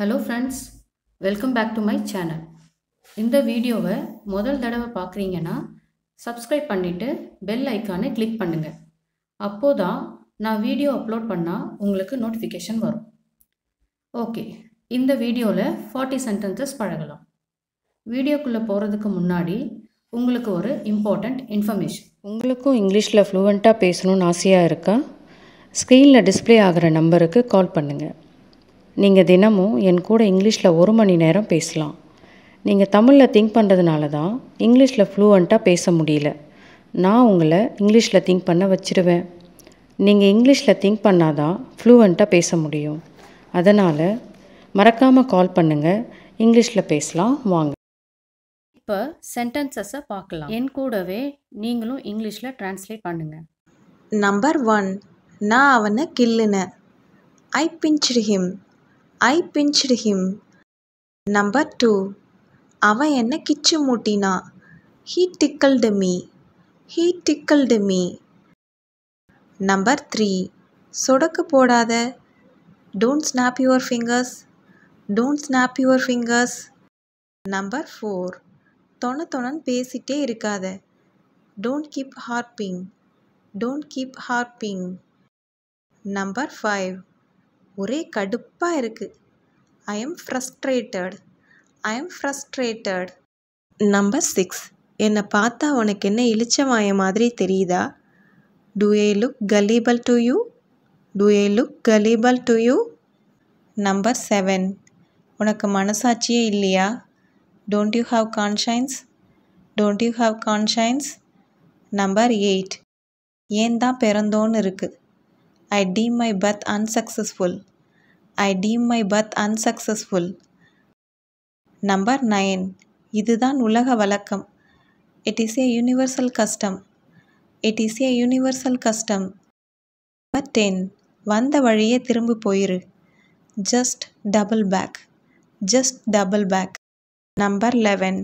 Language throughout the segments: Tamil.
Hello friends welcome back to my channel இந்த வீடியோவை முதல் தடவை பார்க்குறீங்கன்னா சப்ஸ்கிரைப் பண்ணிவிட்டு பெல் ஐக்கானை கிளிக் பண்ணுங்கள் அப்போது தான் நான் வீடியோ அப்லோட் பண்ணால் உங்களுக்கு நோட்டிஃபிகேஷன் வரும் ஓகே இந்த வீடியோவில் ஃபார்ட்டி சென்டென்சஸ் பழகலாம் வீடியோக்குள்ளே போகிறதுக்கு முன்னாடி உங்களுக்கு ஒரு இம்பார்ட்டண்ட் இன்ஃபர்மேஷன் உங்களுக்கும் இங்கிலீஷில் ஃப்ளூவெண்ட்டாக பேசணும்னு ஆசையாக இருக்கா ஸ்க்ரீனில் டிஸ்பிளே ஆகிற நம்பருக்கு கால் பண்ணுங்கள் நீங்கள் தினமும் என் கூட இங்கிலீஷில் ஒரு மணி நேரம் பேசலாம் நீங்கள் தமிழில் திங்க் பண்ணுறதுனால தான் இங்கிலீஷில் ஃப்ளூவண்ட்டாக பேச முடியல நான் உங்களை இங்கிலீஷில் திங்க் பண்ண வச்சுருவேன் நீங்கள் இங்கிலீஷில் திங்க் பண்ணால் தான் ஃப்ளூவண்ட்டாக பேச முடியும் அதனால் மறக்காமல் கால் பண்ணுங்கள் இங்கிலீஷில் பேசலாம் வாங்க இப்போ சென்டென்சஸை பார்க்கலாம் என் கூடவே நீங்களும் இங்கிலீஷில் ட்ரான்ஸ்லேட் பண்ணுங்கள் நம்பர் ஒன் நான் அவனை கில்லுன I pinched him I pinched him number two அவன் என்ன கிச்சு மூட்டினா he tickled me he tickled me number three சொடக்கு போடாத don't snap your fingers don't snap your fingers number four தொண தொணன் பேசிகிட்டே இருக்காத don't keep harping don't keep harping number five ஒரே கடுப்பாக இருக்குது I am frustrated I am frustrated number six என்னை பார்த்தா உனக்கு என்ன இழிச்சமாய மாதிரி தெரியுதா do I look gullible to you do I look gullible to you number seven உனக்கு மனசாட்சியே இல்லையா don't you have conscience don't you have conscience number eight ஏன் தான் பிறந்தோன்னு இருக்குது I deem my birth unsuccessful. I deem my birth unsuccessful. Number nine இதுதான் உலக வழக்கம் it is a universal custom it is a universal custom number ten வந்த வழியே திரும்பி போயிரு just double back just double back number eleven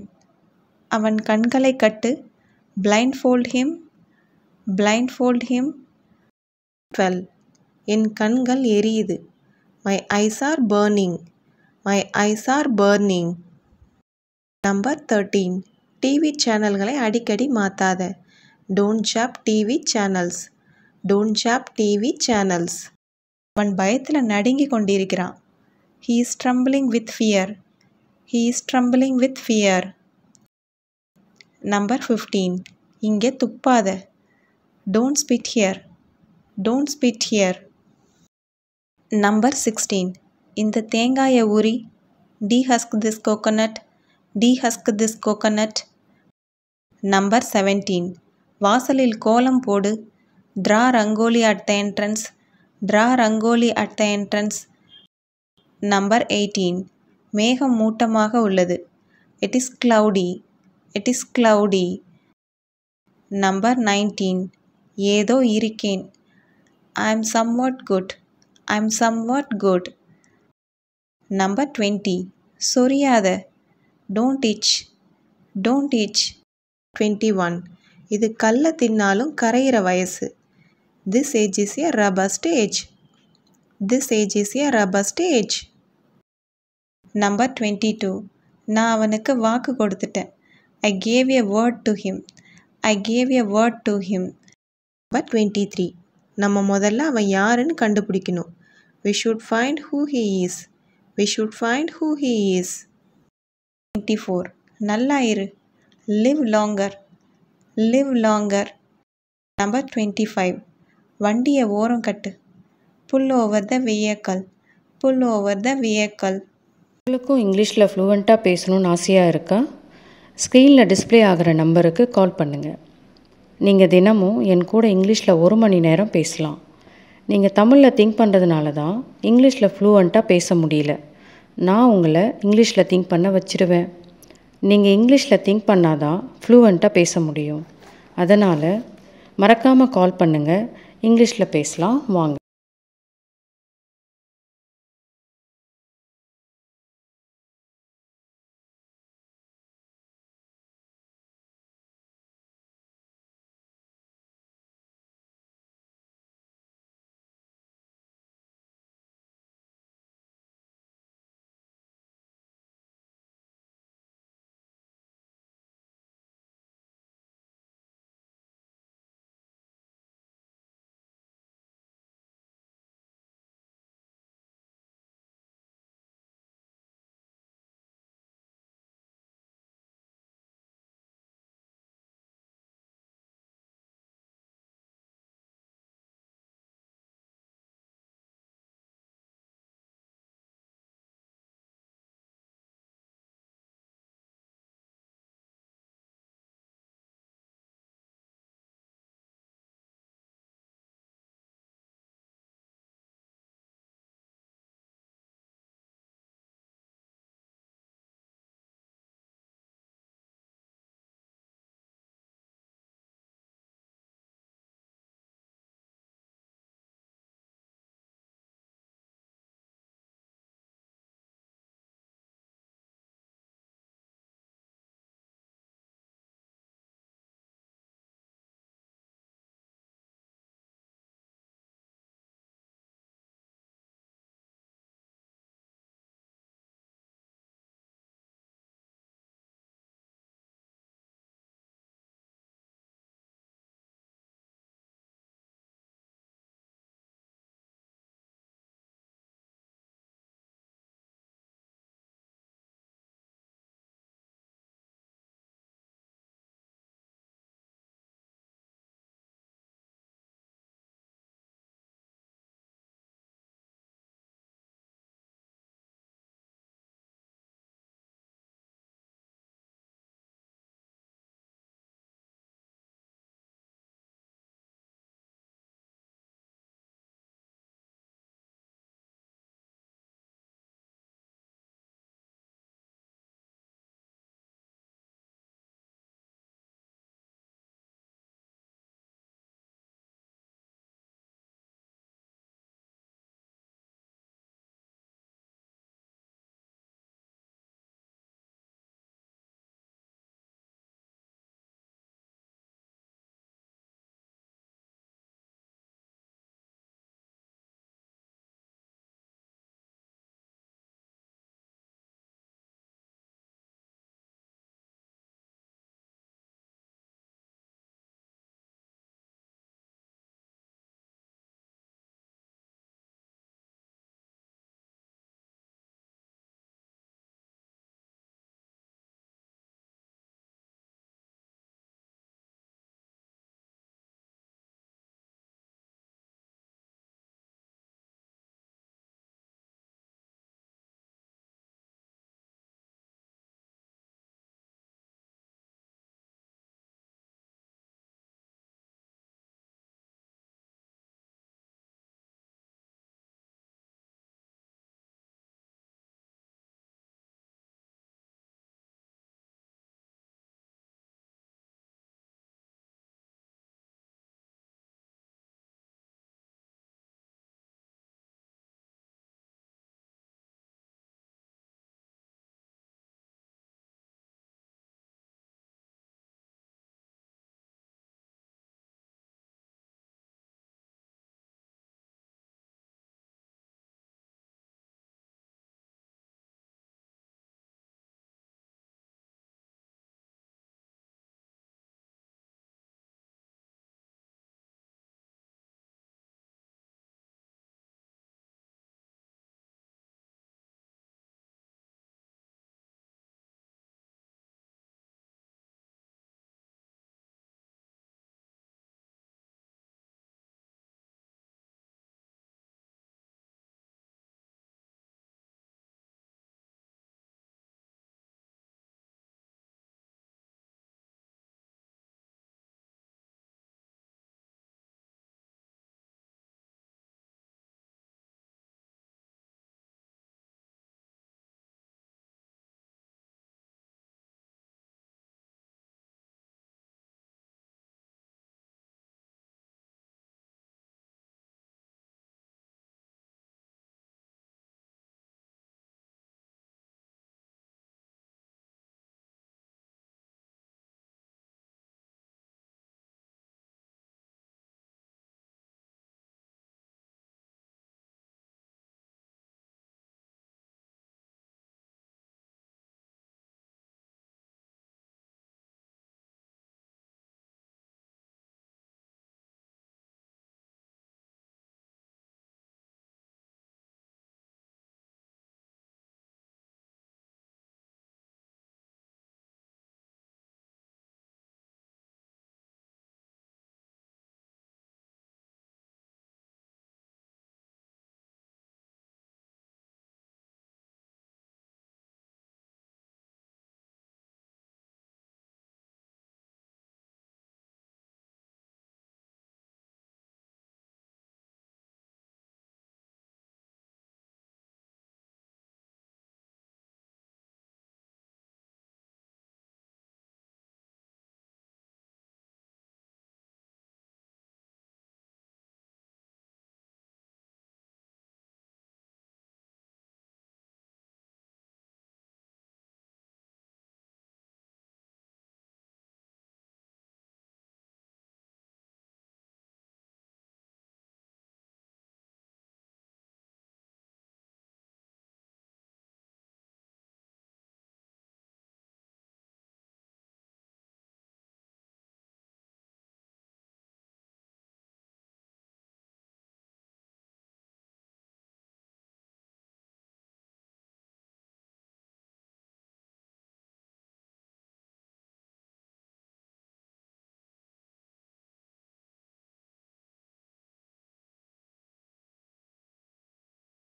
அவன் கண்களை கட்டு blindfold him blindfold him twelve என் கண்கள் எரியுது my eyes are burning my eyes are burning number thirteen TV சேனல்களை அடிக்கடி மாற்றாத don't swap TV channels don't swap TV channels அவன் பயத்தில் நடுங்கி கொண்டிருக்கிறான் he is trembling with fear he is trembling with fear number fifteen இங்கே துப்பாத don't spit here don't spit here number sixteen இந்த தேங்காயை ஊறி husk this coconut husk this coconut number seventeen வாசலில் கோலம் போடு draw rangoli at the entrance draw rangoli at the entrance number eighteen மேகம் மூட்டமாக உள்ளது it is cloudy it is cloudy number nineteen ஏதோ இருக்கேன் I am somewhat good I am what good number twenty சொரியாத don't itch don't itch twenty one இது கல்லை தின்னாலும் கரையிற வயசு this age is a robust stage this age is a robust stage number twenty two நான் அவனுக்கு வாக்கு கொடுத்துட்டேன் I gave a word to him I gave a word to him number twenty three நம்ம முதல்ல அவன் யாருன்னு கண்டுபிடிக்கணும் We should find who he is. We should find who he is. 24. நல்லா இரு live longer live longer number twenty five வண்டியை ஓரம் கட்டு புல் over the வியக்கல் pull over the வியக்கல் உங்களுக்கும் இங்கிலீஷில் ஃப்ளூவெண்ட்டாக பேசணும்னு ஆசையாக இருக்கா ஸ்க்ரீனில் டிஸ்பிளே ஆகிற நம்பருக்கு கால் பண்ணுங்கள் நீங்கள் தினமும் என் கூட இங்கிலீஷில் ஒரு மணி நேரம் பேசலாம் நீங்கள் தமிழில் திங்க் பண்ணுறதுனால தான் இங்கிலீஷில் ஃப்ளூவண்ட்டாக பேச முடியல நான் உங்களை இங்கிலீஷில் திங்க் பண்ண வச்சுருவேன் நீங்கள் இங்கிலீஷில் திங்க் பண்ணால் தான் ஃப்ளூவண்ட்டாக பேச முடியும் அதனால் மறக்காமல் கால் பண்ணுங்கள் இங்கிலீஷில் பேசலாம் வாங்க